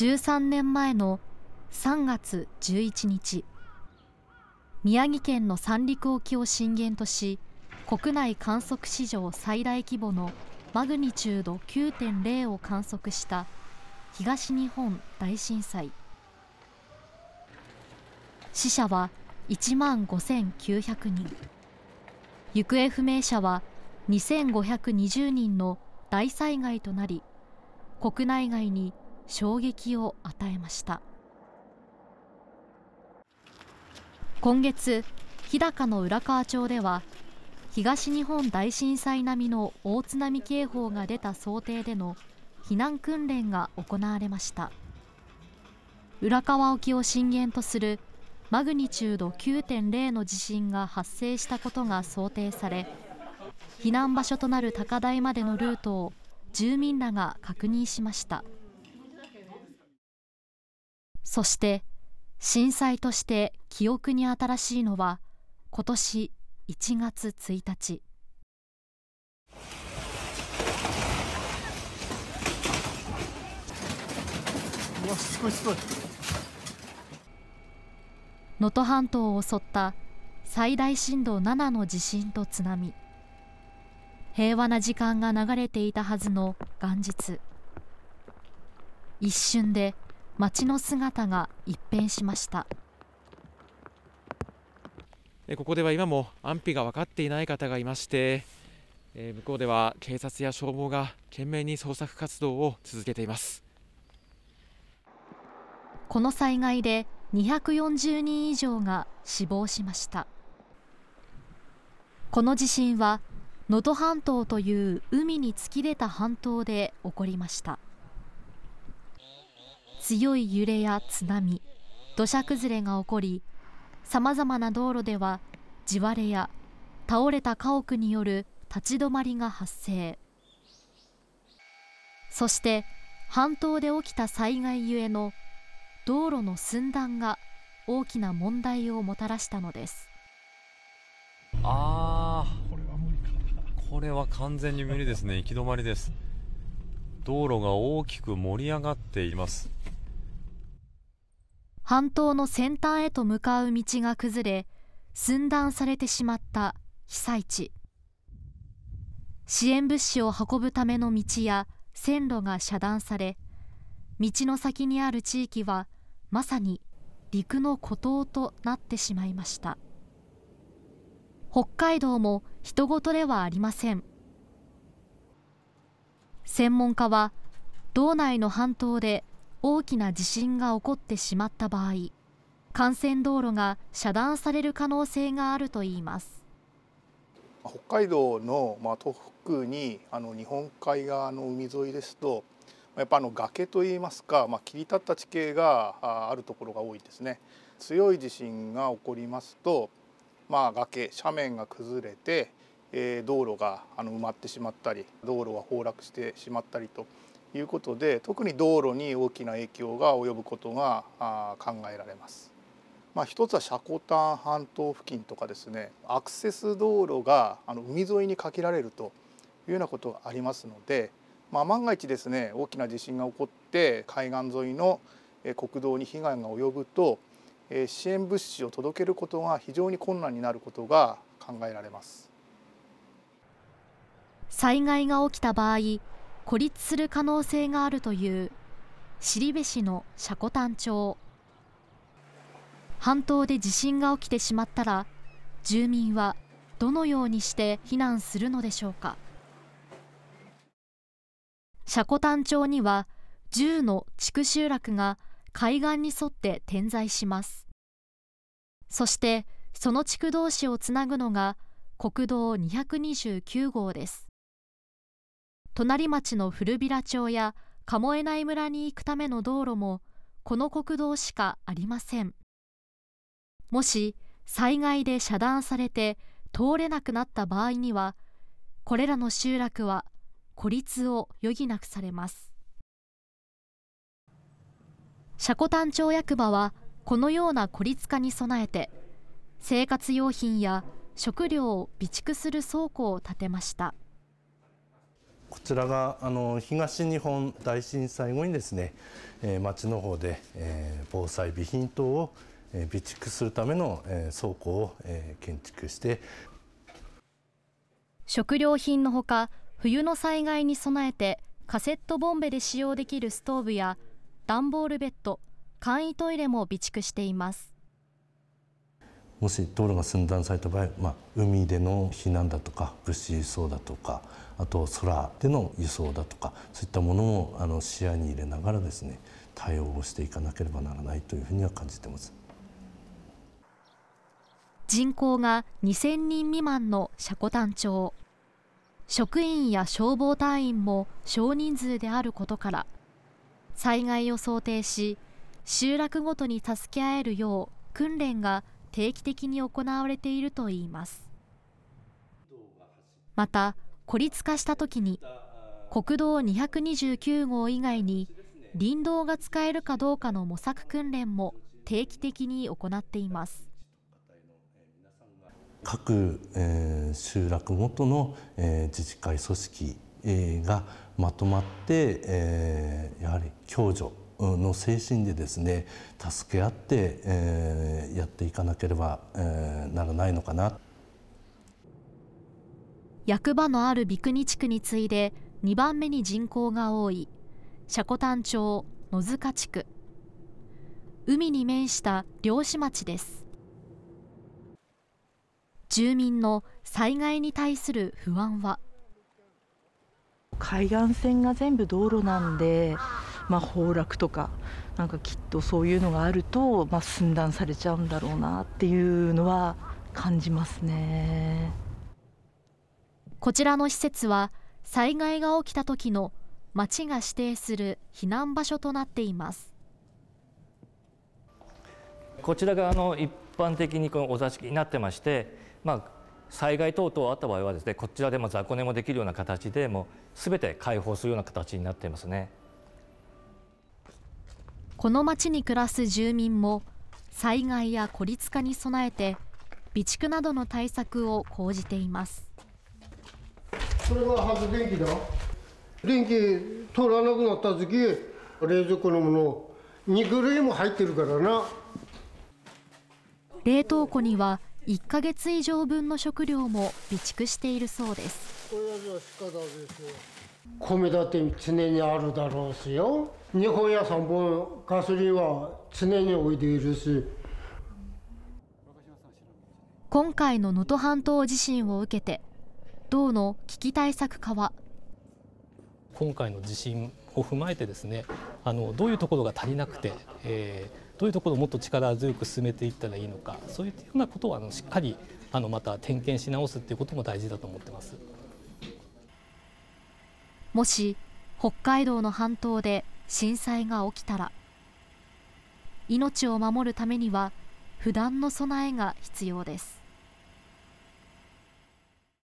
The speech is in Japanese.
13年前の3月11日宮城県の三陸沖を震源とし国内観測史上最大規模のマグニチュード9.0を観測した東日本大震災死者は1万5900人行方不明者は2520人の大災害となり国内外に衝撃を与えました今月日高の浦河町では東日本大震災並みの大津波警報が出た想定での避難訓練が行われました浦河沖を震源とするマグニチュード9.0の地震が発生したことが想定され避難場所となる高台までのルートを住民らが確認しました。そして震災として記憶に新しいのは今年1月1日能登半島を襲った最大震度7の地震と津波平和な時間が流れていたはずの元日一瞬で街の姿が一変しましたここでは今も安否が分かっていない方がいまして、え向こうでは警察や消防が懸命に捜索活動を続けていますこの災害で240人以上が死亡しましたこの地震は能登半島という海に突き出た半島で起こりました強い揺れや津波、土砂崩れが起こり、さまざまな道路では地割れや倒れた家屋による立ち止まりが発生。そして半島で起きた災害ゆえの道路の寸断が大きな問題をもたらしたのですあーこれは完全に無理ですね行き止まりです道路が大きく盛り上がっています半島の先端へと向かう道が崩れ寸断されてしまった被災地支援物資を運ぶための道や線路が遮断され道の先にある地域はまさに陸の孤島となってしまいました北海道も人事ではありません専門家は道内の半島で大きな地震が起こってしまった場合幹線道路が遮断される可能性があるといいます北海道の、ま東北にあの日本海側の海沿いですとやっぱあの崖といいますか、まあ、切り立った地形があるところが多いですね強い地震が起こりますと、まあ、崖斜面が崩れて、え道路があの埋まってしまったり道路が崩落してしまったりということで特に道路に大きな影響が及ぶことが考えられます。まあ、一つは車庫端半島付近とかですねアクセス道路があの海沿いにかけられるというようなことがありますので、まあ、万が一ですね大きな地震が起こって海岸沿いの国道に被害が及ぶと支援物資を届けることが非常に困難になることが考えられます災害が起きた場合孤立する可能性があるという後部市の庫丹町半島で地震が起きてしまったら住民はどのようにして避難するのでしょうか車庫丹町には10の地区集落が海岸に沿って点在しますそしてその地区同士をつなぐのが国道229号です隣町の古平町や鴨江内村に行くための道路もこの国道しかありませんもし災害で遮断されて通れなくなった場合にはこれらの集落は孤立を余儀なくされます車積丹町役場はこのような孤立化に備えて生活用品や食料を備蓄する倉庫を建てました。ちらがあの東日本大震災後にですね、えー、町の方で、えー、防災備品等を、えー、備蓄するための、えー、倉庫を、えー、建築して食料品のほか冬の災害に備えてカセットボンベで使用できるストーブや段ボールベッド簡易トイレも備蓄していますもし道路が寸断された場合、まあ、海での避難だとか物資輸送だとかあと空での輸送だとかそういったものもあの視野に入れながらですね対応をしていかなければならないというふうには感じてます人口が2000人未満の車庫団町職員や消防隊員も少人数であることから災害を想定し集落ごとに助け合えるよう訓練が定期的に行われているといいますまた孤立化した時に国道229号以外に林道が使えるかどうかの模索訓練も定期的に行っています各、えー、集落ごとの、えー、自治会組織、えー、がまとまって、えー、やはり共助の精神でですね助け合って、えー、やっていかなければ、えー、ならないのかな。役場のあるビクニ地区に次いで2番目に人口が多い積丹町野塚地区海に面した漁師町です住民の災害に対する不安は海岸線が全部道路なんで、まあ、崩落とかなんかきっとそういうのがあると、まあ、寸断されちゃうんだろうなっていうのは感じますね。こちらの施設は災害が起きた時の町が指定する避難場所となっていますこちらがあの一般的にこのお座敷になってまして、まあ、災害等々あった場合はですねこちらでも雑魚寝もできるような形でもすべて開放するような形になっていますねこの町に暮らす住民も災害や孤立化に備えて備蓄などの対策を講じていますそれが発電機だ電気通らなくなった時冷蔵庫のもの肉類も入ってるからな冷凍庫には1か月以上分の食料も備蓄しているそうです米だって常にあるだろうしよ日本や3本ガソリンは常に置いているし今回の能登半島地震を受けて道の危機対策課は今回の地震を踏まえてですねあのどういうところが足りなくて、えー、どういうところをもっと力強く進めていったらいいのかそういったようなことをあのしっかりあのまた点検し直すということも大事だと思ってますもし北海道の半島で震災が起きたら命を守るためには不断の備えが必要です